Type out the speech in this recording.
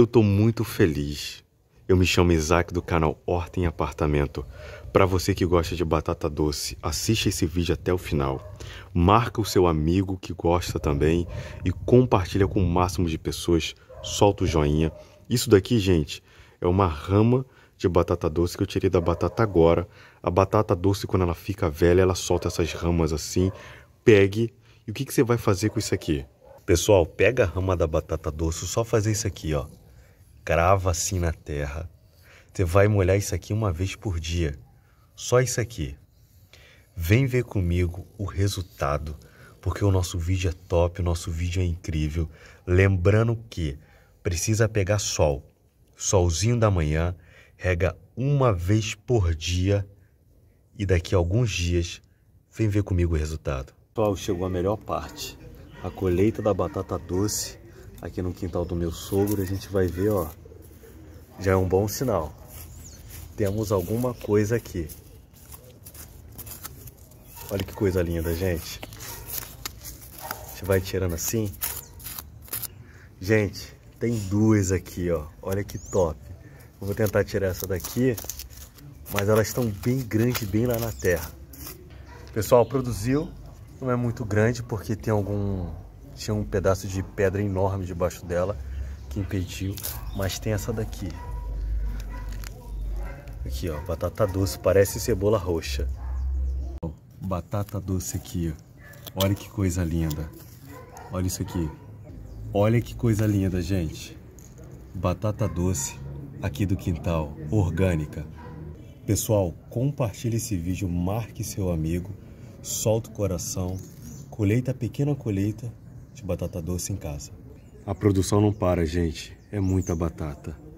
Eu estou muito feliz. Eu me chamo Isaac do canal Horta em Apartamento. Para você que gosta de batata doce, assista esse vídeo até o final. Marca o seu amigo que gosta também e compartilha com o máximo de pessoas. Solta o joinha. Isso daqui, gente, é uma rama de batata doce que eu tirei da batata agora. A batata doce, quando ela fica velha, ela solta essas ramas assim. Pegue. E o que, que você vai fazer com isso aqui? Pessoal, pega a rama da batata doce, só fazer isso aqui, ó. Grava assim na terra. Você vai molhar isso aqui uma vez por dia. Só isso aqui. Vem ver comigo o resultado, porque o nosso vídeo é top, o nosso vídeo é incrível. Lembrando que precisa pegar sol, solzinho da manhã, rega uma vez por dia e daqui a alguns dias vem ver comigo o resultado. Pessoal, chegou a melhor parte, a colheita da batata doce aqui no quintal do meu sogro. A gente vai ver, ó, já é um bom sinal. Temos alguma coisa aqui. Olha que coisa linda, gente. A gente vai tirando assim. Gente, tem duas aqui, ó. Olha que top. Eu vou tentar tirar essa daqui, mas elas estão bem grandes, bem lá na terra. O pessoal produziu, não é muito grande porque tem algum tinha um pedaço de pedra enorme debaixo dela que impediu, mas tem essa daqui. Aqui, ó, batata doce, parece cebola roxa. Batata doce aqui, ó. Olha que coisa linda. Olha isso aqui. Olha que coisa linda, gente. Batata doce aqui do quintal, orgânica. Pessoal, compartilhe esse vídeo, marque seu amigo, solta o coração. Colheita, pequena colheita de batata doce em casa. A produção não para, gente. É muita batata.